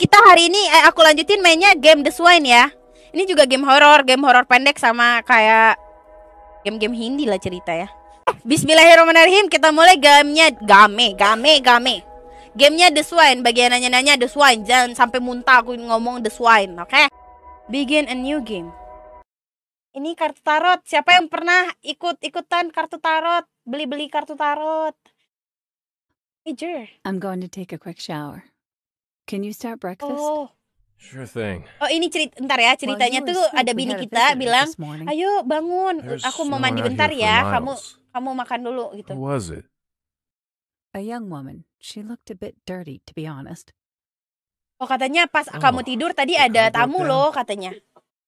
Kita hari ini eh, aku lanjutin mainnya game The Swine ya. Ini juga game horor, game horor pendek sama kayak game-game Hindi lah cerita ya. Eh, bismillahirrahmanirrahim, kita mulai gamenya game, game, game. Gamenya The Swine, bagian nanya-nanya The Swine Jangan sampai muntah aku ngomong The Swine, oke? Okay? Begin a new game Ini kartu tarot, siapa yang pernah ikut-ikutan kartu tarot? Beli-beli kartu tarot Major I'm going to take a quick shower Can you start breakfast? Oh. Sure thing. Oh ini cerita, ntar ya ceritanya well, tuh ada bini kita bilang, ayo bangun, There's aku mau mandi bentar ya, kamu kamu makan dulu gitu. Who was it? A young woman. She looked a bit dirty to be honest. Oh katanya pas oh, kamu tidur tadi ada tamu loh katanya.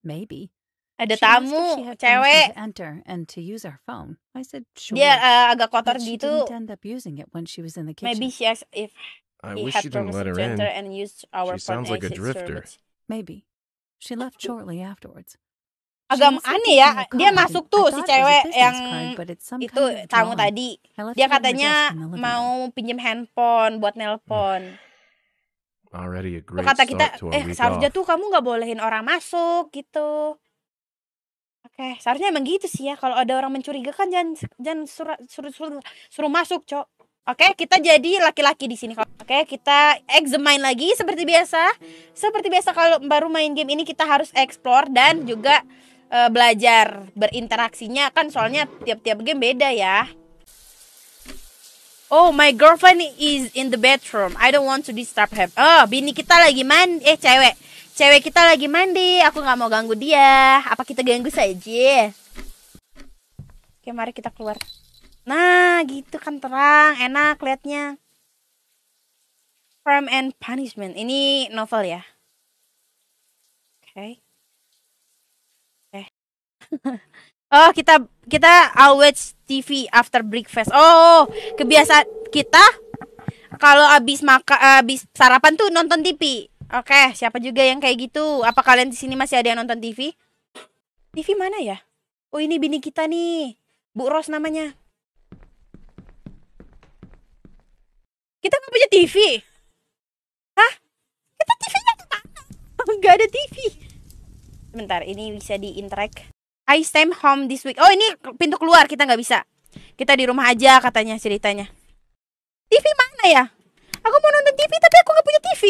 Maybe. Ada tamu, cewek. Enter and to use our phone. I said sure. Dia uh, eh, agak kotor But gitu. Maybe she asked if I he wish had you didn't let her in. And used our she sounds like a drifter. Service. Maybe. She left shortly afterwards. Agam, aneh ya, dia masuk tuh si cewek yang itu tamu tadi. Dia katanya mau pinjem handphone buat nelpon. Hmm. kata kita, eh seharusnya tuh kamu nggak bolehin orang masuk gitu. Oke, okay. seharusnya emang gitu sih ya. Kalau ada orang mencurigakan jangan jangan suruh suruh suruh, suruh masuk, Cok. Oke, okay? kita jadi laki-laki di sini. Oke, kita examine lagi seperti biasa. Seperti biasa kalau baru main game ini kita harus explore dan juga uh, belajar berinteraksinya kan soalnya tiap-tiap game beda ya. Oh, my girlfriend is in the bedroom. I don't want to disturb her. Oh, bini kita lagi mandi. Eh, cewek. Cewek kita lagi mandi. Aku nggak mau ganggu dia. Apa kita ganggu saja? Oke, mari kita keluar. Nah, gitu kan terang. Enak liatnya. Crime and Punishment. Ini novel ya? Oke. Okay. Oke. Okay. oh, kita kita always TV after breakfast. Oh, kebiasaan kita kalau abis makan abis sarapan tuh nonton TV. Oke, okay, siapa juga yang kayak gitu? Apa kalian di sini masih ada yang nonton TV? TV mana ya? Oh, ini bini kita nih. Bu Ros namanya. Kita nggak punya TV kita TV-nya Gak ada TV sebentar ini bisa di interact I stay home this week oh ini pintu keluar kita gak bisa kita di rumah aja katanya ceritanya TV mana ya aku mau nonton TV tapi aku gak punya TV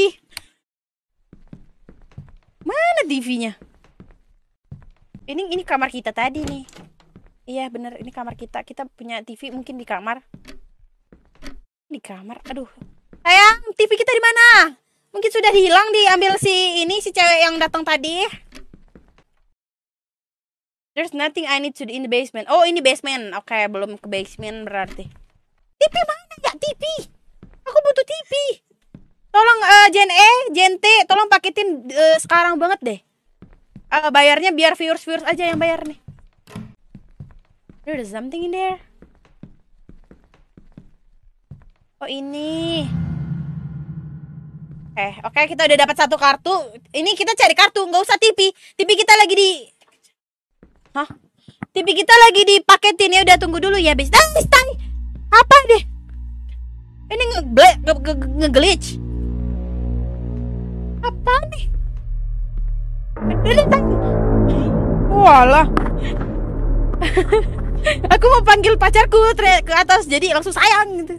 mana TV-nya ini ini kamar kita tadi nih iya bener ini kamar kita kita punya TV mungkin di kamar di kamar aduh sayang TV kita di mana Mungkin sudah hilang diambil si ini si cewek yang datang tadi. There's nothing I need to do in the basement. Oh, ini basement. Oke, okay, belum ke basement berarti. TV mana ya? TV. Aku butuh TV. Tolong uh, Gen E, Gen T, tolong paketin uh, sekarang banget deh. Uh, bayarnya biar viewers-viewers aja yang bayar nih. There's something in there. Oh, ini okay, eh, oke okay, kita udah dapat satu kartu. Ini kita cari kartu, nggak usah TV. TV kita lagi di Hah? TV kita lagi di dipaketin ya udah tunggu dulu ya, bis. Ah, stay. Apa deh? Ini nge-glitch. Nge nge nge -glitch. Apa nih? Ini tai. Walah. Aku mau panggil pacarku ke atas jadi langsung sayang gitu.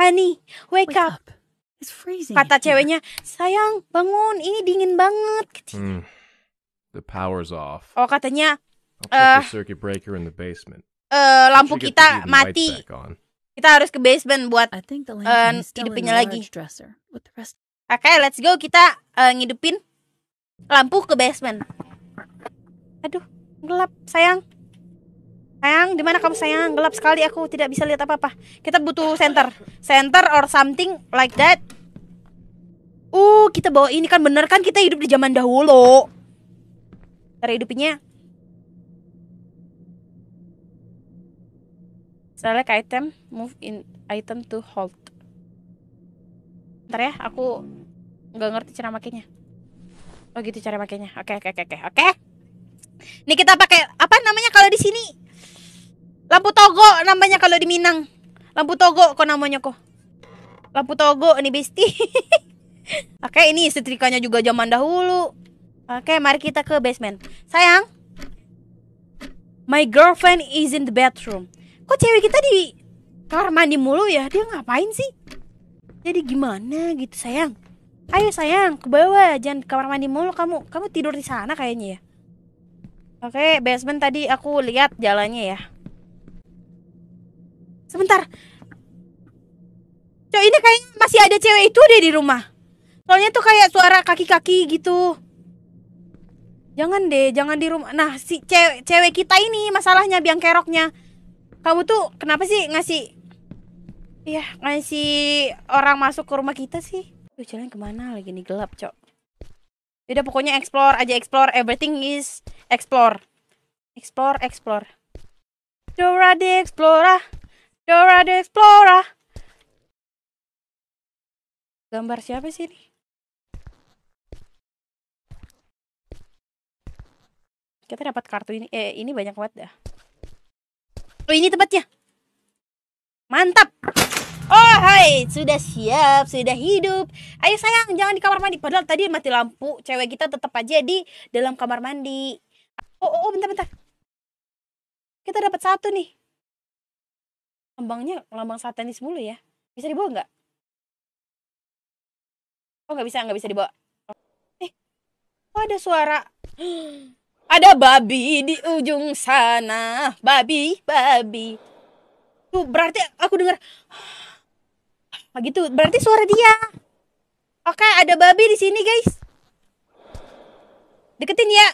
Honey, wake, up. It's freezing. Kata ceweknya, sayang bangun, ini dingin banget. Hmm. The power's off. Oh katanya. Uh, circuit breaker in the basement. Uh, lampu kita mati. Kita harus ke basement buat uh, lagi. Oke, okay, let's go kita uh, ngidupin lampu ke basement. Aduh, gelap sayang. Sayang, di mana kamu sayang? Gelap sekali aku tidak bisa lihat apa-apa. Kita butuh center. Center or something like that. Uh, kita bawa ini kan bener kan kita hidup di zaman dahulu. Cara hidupnya. Select item, move in item to hold. Ntar ya, aku nggak ngerti cara makainya. Oh gitu cara makainya. Oke, okay, oke, okay, oke, okay, oke. Okay. Ini kita pakai apa namanya kalau di sini Lampu togo namanya kalau di Minang. Lampu togo kok namanya kok. Lampu togo ini besti. Oke, ini setrikanya juga zaman dahulu. Oke, mari kita ke basement. Sayang. My girlfriend is in the bathroom. Kok cewek kita di kamar mandi mulu ya? Dia ngapain sih? Jadi gimana gitu, sayang? Ayo sayang, ke bawah, jangan ke kamar mandi mulu kamu. Kamu tidur di sana kayaknya ya. Oke, basement tadi aku lihat jalannya ya. Sebentar. Cok, ini kayak masih ada cewek itu deh di rumah. Soalnya tuh kayak suara kaki-kaki gitu. Jangan deh, jangan di rumah. Nah, si cewek, cewek kita ini masalahnya biang keroknya. Kamu tuh kenapa sih ngasih Iya, ngasih orang masuk ke rumah kita sih. tuh jalan kemana lagi nih gelap, Cok. Ya udah pokoknya explore aja explore. Everything is explore. Explore, explore. Dora the Explorer. Ah. Dora the Explorer. Gambar siapa sih ini? Kita dapat kartu ini. Eh, ini banyak banget dah. Oh, ini tempatnya. Mantap. Oh, hai, sudah siap, sudah hidup. Ayo sayang, jangan di kamar mandi. Padahal tadi mati lampu, cewek kita tetap aja di dalam kamar mandi. Oh, oh, oh bentar, bentar. Kita dapat satu nih. Lambangnya lambang satanis mulu ya? Bisa dibawa nggak? Oh nggak bisa, nggak bisa dibawa. Eh, kok ada suara? ada babi di ujung sana, babi, babi. Tuh berarti aku dengar. Begitu, berarti suara dia. Oke, ada babi di sini guys. Deketin ya.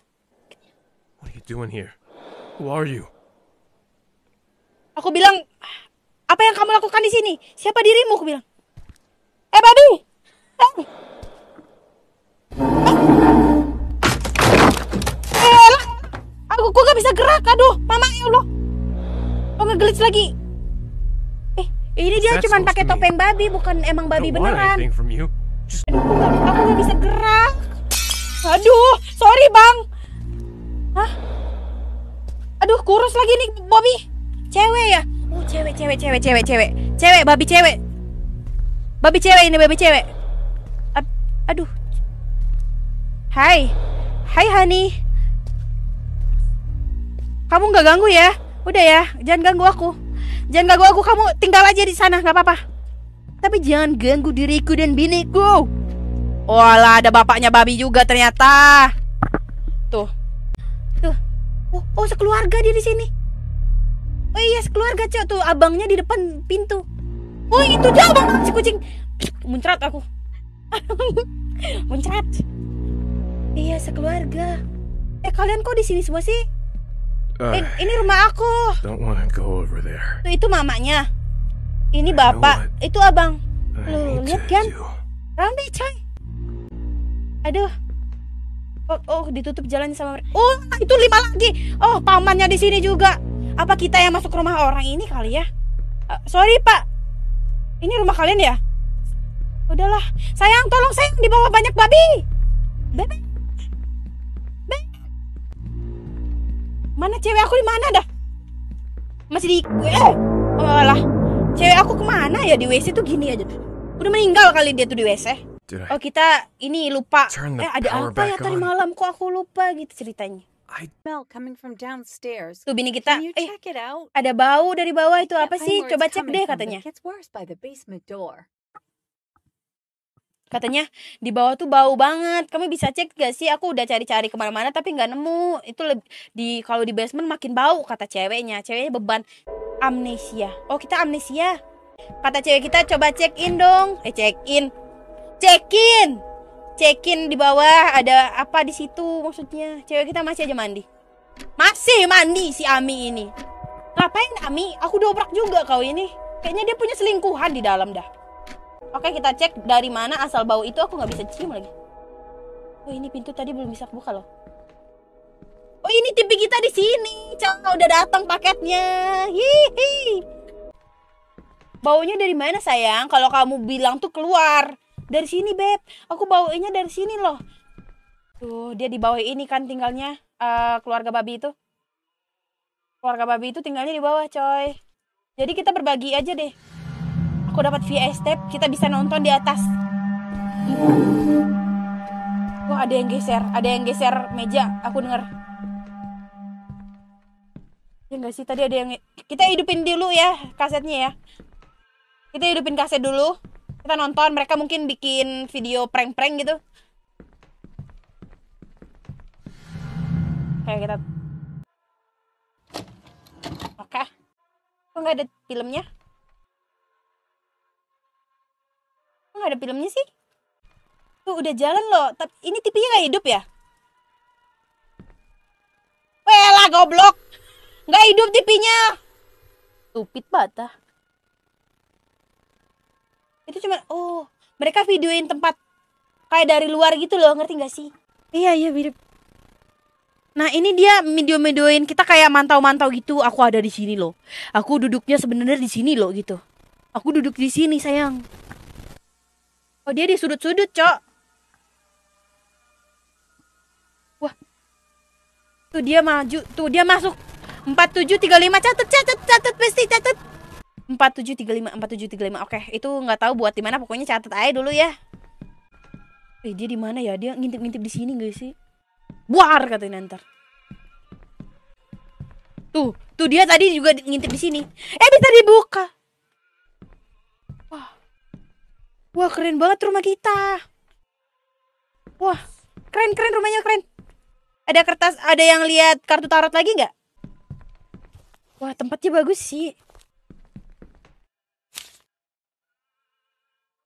What are you doing here? Who are you? Aku bilang apa yang kamu lakukan di sini? Siapa dirimu? Aku bilang. Eh, babi. Eh. Eh. Elah. Eh, aku gua gak bisa gerak. Aduh, mama ya Allah. Oh, ngeglitch lagi. Eh, ini dia cuma pakai topeng babi, bukan emang babi beneran. Aduh, eh, aku gak, aku gak bisa gerak. Aduh, sorry bang. Hah? Aduh, kurus lagi nih Bobby. Cewek ya? Oh cewek cewek cewek cewek cewek cewek babi cewek babi cewek ini babi cewek A aduh Hai Hai Hani Kamu nggak ganggu ya Udah ya jangan ganggu aku Jangan ganggu aku kamu tinggal aja di sana nggak apa-apa Tapi jangan ganggu diriku dan biniku Walah ada bapaknya babi juga ternyata Tuh Tuh Oh, oh sekeluarga dia di sini oh iya sekeluarga cok tuh abangnya di depan pintu oh itu dia abang si kucing muncrat aku muncrat iya sekeluarga eh kalian kok di sini semua sih uh, eh, ini rumah aku don't wanna go over there. Tuh, itu mamanya ini bapak itu abang lo lihat kan rame coy aduh oh, oh ditutup jalan sama mereka oh itu lima lagi oh pamannya di sini juga apa kita yang masuk rumah orang ini kali ya? Uh, sorry pak, ini rumah kalian ya? Udahlah, sayang tolong sayang dibawa banyak babi. Bebe. Bebe. Mana cewek aku di mana dah? Masih di eh oh, lah cewek aku kemana ya di WC tuh gini aja. Udah meninggal kali dia tuh di WC. Oh kita ini lupa. Eh ada apa ya tadi malam kok aku lupa gitu ceritanya. I... Smell coming from downstairs. Tuh bini kita, eh, ada bau dari bawah itu apa sih? Coba cek deh katanya. Katanya di bawah tuh bau banget. Kamu bisa cek gak sih? Aku udah cari-cari kemana-mana tapi nggak nemu. Itu lebih, di kalau di basement makin bau kata ceweknya. Ceweknya beban amnesia. Oh kita amnesia. Kata cewek kita coba check in dong. Eh check in, check in cekin di bawah ada apa di situ maksudnya cewek kita masih aja mandi masih mandi si Ami ini ngapain Ami aku dobrak juga kau ini kayaknya dia punya selingkuhan di dalam dah oke kita cek dari mana asal bau itu aku nggak bisa cium lagi oh ini pintu tadi belum bisa buka loh oh ini tipe kita di sini cowok udah datang paketnya hihi baunya dari mana sayang kalau kamu bilang tuh keluar dari sini beb aku bawainnya dari sini loh tuh dia di bawah ini kan tinggalnya uh, keluarga babi itu keluarga babi itu tinggalnya di bawah coy jadi kita berbagi aja deh aku dapat via step kita bisa nonton di atas wah ada yang geser ada yang geser meja aku denger ya enggak sih tadi ada yang kita hidupin dulu ya kasetnya ya kita hidupin kaset dulu kita nonton mereka mungkin bikin video prank-prank gitu kayak kita oke kok nggak ada filmnya kok nggak ada filmnya sih tuh udah jalan loh tapi ini tipinya nggak hidup ya Wela goblok nggak hidup tipinya stupid banget itu cuma oh mereka videoin tempat kayak dari luar gitu loh ngerti gak sih iya iya mirip nah ini dia video-videoin kita kayak mantau-mantau gitu aku ada di sini loh aku duduknya sebenarnya di sini loh gitu aku duduk di sini sayang oh dia di sudut-sudut cok wah tuh dia maju tuh dia masuk 4735 catet catet catet pasti catet empat tujuh tiga lima empat tujuh tiga lima oke itu nggak tahu buat di mana pokoknya catat aja dulu ya eh dia di mana ya dia ngintip ngintip di sini gak sih buar katanya nanti tuh tuh dia tadi juga ngintip di sini eh bisa dibuka wah wah keren banget rumah kita wah keren keren rumahnya keren ada kertas ada yang lihat kartu tarot lagi nggak wah tempatnya bagus sih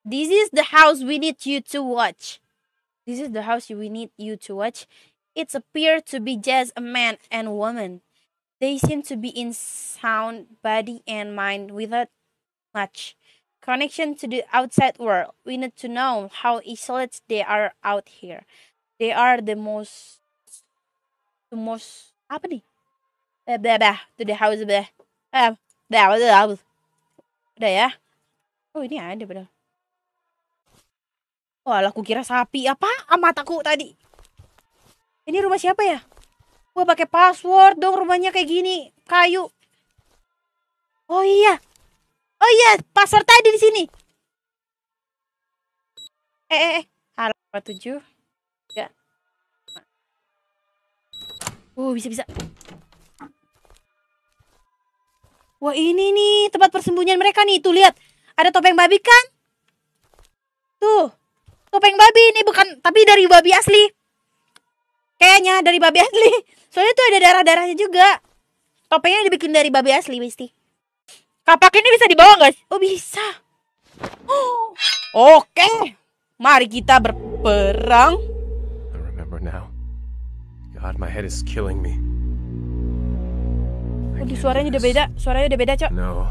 This is the house we need you to watch. This is the house we need you to watch. It appears to be just a man and woman. They seem to be in sound body and mind without much connection to the outside world. We need to know how isolated they are out here. They are the most, the most apa Blah, blah, blah, to the house blah, blah, blah, blah. Udah ya. Oh ini ada benar. Wah, aku kira sapi. Apa mataku tadi? Ini rumah siapa ya? Gua pakai password dong rumahnya kayak gini, kayu. Oh iya. Oh iya, password tadi di sini. Eh eh eh. Halo, 7. Ya. Oh, bisa bisa. Wah, ini nih tempat persembunyian mereka nih. Tuh lihat. Ada topeng babi kan? Tuh topeng babi ini bukan tapi dari babi asli kayaknya dari babi asli soalnya tuh ada darah darahnya juga topengnya dibikin dari babi asli pasti kapak ini bisa dibawa guys oh bisa oh, oke okay. mari kita berperang God my head is killing me Oh, di suaranya udah beda, suaranya udah beda, Cok. No.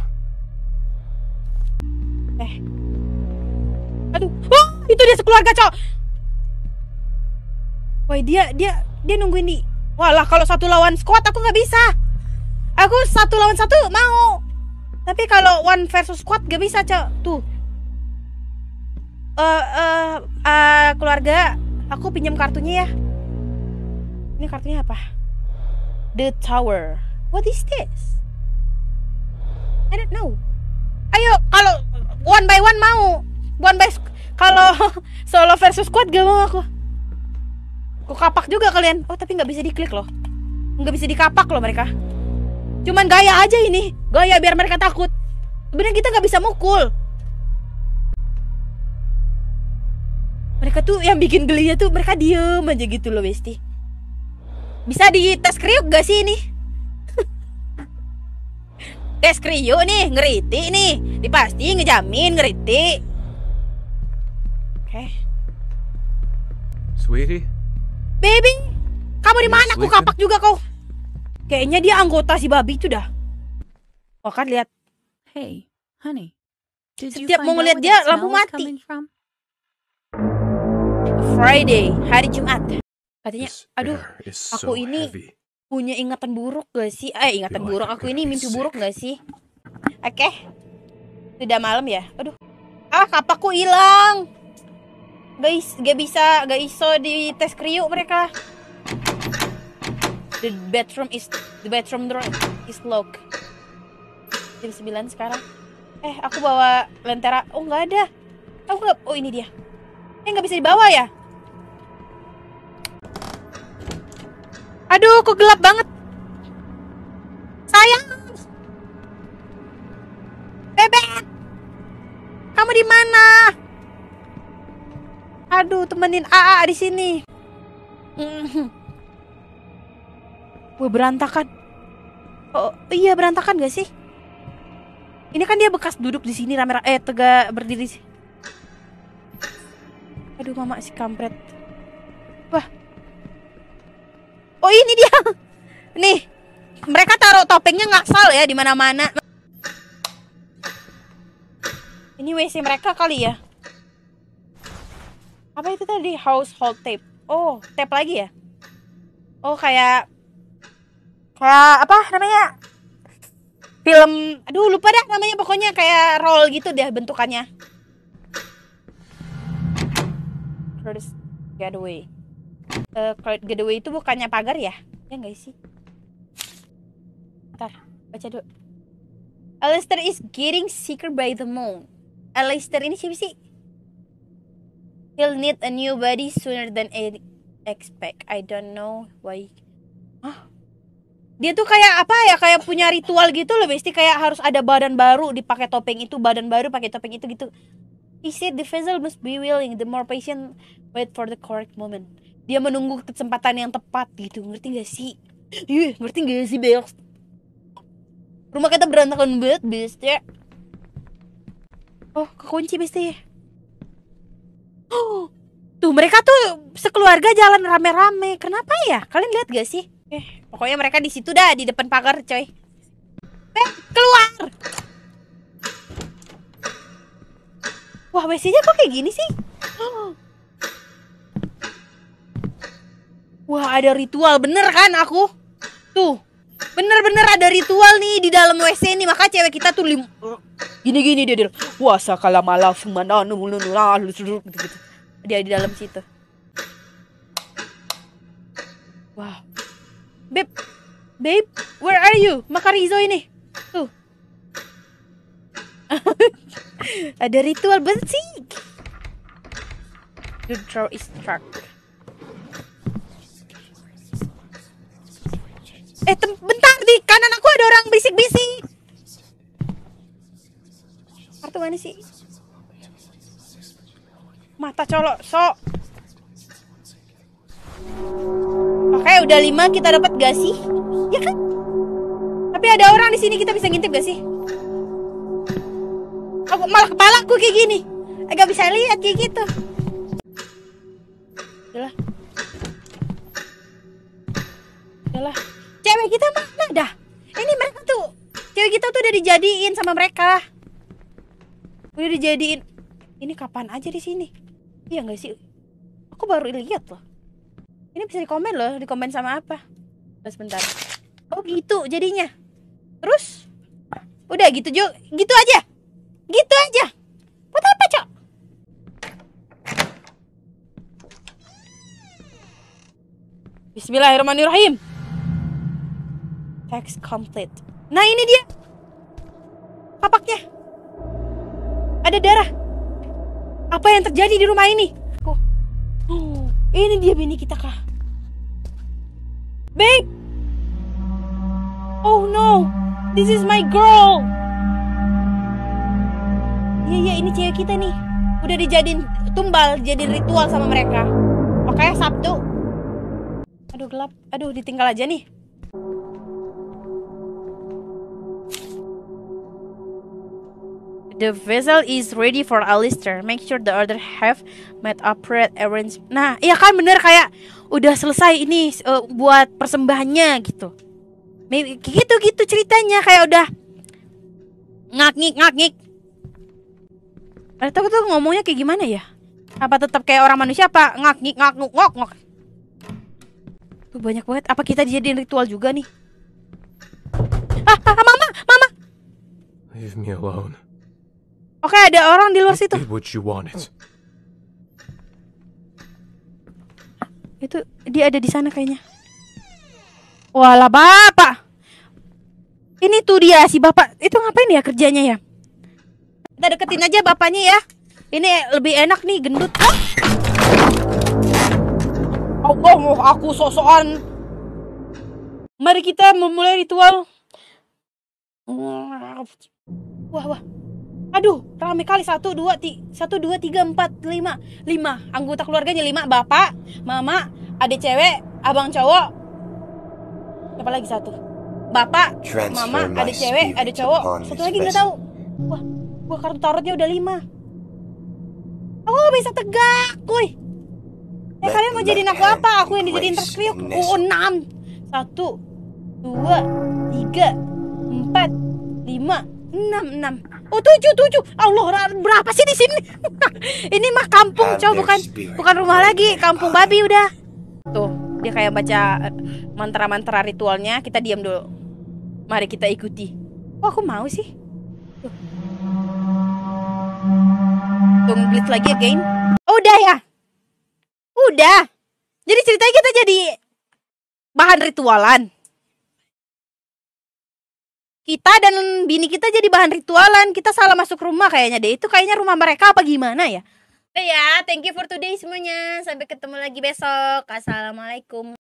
Eh. Aduh. Oh! itu dia sekeluarga cok woi dia dia dia nungguin di walah kalau satu lawan squad aku nggak bisa aku satu lawan satu mau tapi kalau one versus squad gak bisa cok tuh uh, uh, uh, keluarga aku pinjam kartunya ya ini kartunya apa the tower what is this I don't know ayo kalau one by one mau one by kalau solo versus squad gak mau aku aku kapak juga kalian oh tapi nggak bisa diklik loh nggak bisa dikapak loh mereka cuman gaya aja ini gaya biar mereka takut sebenarnya kita nggak bisa mukul mereka tuh yang bikin gelinya tuh mereka diem aja gitu loh Besti bisa di tes kriuk gak sih ini tes kriuk nih ngeriti nih dipasti ngejamin ngeriti Okay. Sweetie. Baby, kamu di iya, mana? Aku kapak juga kau. Kayaknya dia anggota si babi itu dah. Oh kan lihat. Hey, honey. Setiap mau ngeliat dia lampu mati. Friday, hari Jumat. Katanya, aduh, aku ini punya ingatan buruk gak sih? Eh, ingatan buruk. Aku ini mimpi buruk gak sih? Oke. Okay. Sudah malam ya? Aduh. Ah, kapakku hilang guys gak bisa gak iso di tes kriuk mereka the bedroom is the bedroom door is locked jam 9 sekarang eh aku bawa lentera oh nggak ada aku nggak oh ini dia eh nggak bisa dibawa ya aduh kok gelap banget sayang bebek kamu di mana Aduh, temenin AA di sini. Gue mhm. berantakan. Oh, iya berantakan gak sih? Ini kan dia bekas duduk di sini rame, rame eh tegak berdiri sih. Aduh, mama si kampret. Wah. Oh, ini dia. Nih. Mereka taruh topengnya nggak sal ya di mana-mana. Ini WC mereka kali ya apa itu tadi household tape oh tape lagi ya oh kayak kayak apa namanya film aduh lupa dah namanya pokoknya kayak roll gitu deh bentukannya terus getaway uh, eh, cloud getaway itu bukannya pagar ya ya nggak sih ntar baca dulu Alistair is getting sicker by the moon Alistair ini siapa sih will need a new body sooner than I expect. I don't know why. Hah? Dia tuh kayak apa ya? Kayak punya ritual gitu loh, Besti. Kayak harus ada badan baru dipakai topeng itu, badan baru pakai topeng itu gitu. He said the vessel must be willing, the more patient wait for the correct moment. Dia menunggu kesempatan yang tepat gitu. Ngerti gak sih? Ih, ngerti gak sih, Bex? Rumah kita berantakan banget, Besti. Oh, kekunci Besti tuh mereka tuh sekeluarga jalan rame-rame. Kenapa ya? Kalian lihat gak sih? Eh, pokoknya mereka di situ dah di depan pagar, coy. Eh, keluar. Wah, WC-nya kok kayak gini sih? Wah, ada ritual bener kan aku? Tuh. Bener-bener ada ritual nih di dalam WC ini maka cewek kita tuh gini gini dia dia puasa kala malah mana nulu gitu gitu dia di dalam situ wow beb babe where are you makarizo ini tuh ada ritual bersih the draw is struck eh bentar di kanan aku ada orang bisik-bisik mana sih mata colok sok oke okay, udah lima kita dapat gak sih ya kan tapi ada orang di sini kita bisa ngintip gak sih aku malah kepala aku kayak gini agak eh, bisa lihat kayak gitu Yalah. Yalah. cewek kita mana dah ini mereka tuh cewek kita tuh udah dijadiin sama mereka udah dijadiin ini kapan aja di sini iya nggak sih aku baru lihat loh ini bisa dikomen loh dikomen sama apa nah, sebentar. oh gitu jadinya terus udah gitu jo gitu aja gitu aja buat apa cok Bismillahirrahmanirrahim Text complete Nah ini dia Kapaknya ada darah. Apa yang terjadi di rumah ini? Kok? Oh, ini dia bini kita kah? Babe! Oh no, this is my girl. Iya iya ini cewek kita nih. Udah dijadiin tumbal, jadi ritual sama mereka. Makanya Sabtu. Aduh gelap, aduh ditinggal aja nih. The vessel is ready for Alistair. Make sure the other have made appropriate arrangement. Nah, iya kan bener kayak udah selesai ini uh, buat persembahannya gitu. Gitu-gitu ceritanya kayak udah ngak-ngik ngak-ngik. Ada eh, tuh ngomongnya kayak gimana ya? Apa tetap kayak orang manusia apa ngak-ngik ngak-nguk ngok ngok? Tuh banyak banget. Apa kita dijadiin ritual juga nih? Ah, ah, ah mama, mama. Leave me alone. Oke, okay, ada orang di luar situ. Itu dia ada di sana kayaknya. Walah bapak. Ini tuh dia si bapak. Itu ngapain ya kerjanya ya? Kita deketin aja bapaknya ya. Ini lebih enak nih gendut. Oh, Allah mau aku sosokan. Mari kita memulai ritual. Wah wah aduh rame kali satu dua ti, satu dua tiga empat lima lima anggota keluarganya lima bapak mama adik cewek abang cowok apa lagi satu bapak mama adik cewek adik cowok satu lagi nggak tahu wah gua kartu tarotnya udah lima aku oh, bisa tegak kuy ya kalian mau jadiin aku apa aku yang dijadiin terkriuk oh enam satu dua tiga empat lima enam enam Oh tujuh tujuh, Allah berapa sih di sini? ini mah kampung, cowok bukan bukan rumah lagi, kampung babi ah. udah. Tuh dia kayak baca eh, mantra-mantra ritualnya, kita diam dulu. Mari kita ikuti. Oh aku mau sih. Tunggu blitz lagi again. Oh, udah ya, udah. Jadi ceritanya kita jadi bahan ritualan kita dan bini kita jadi bahan ritualan kita salah masuk rumah kayaknya deh itu kayaknya rumah mereka apa gimana ya ya thank you for today semuanya sampai ketemu lagi besok assalamualaikum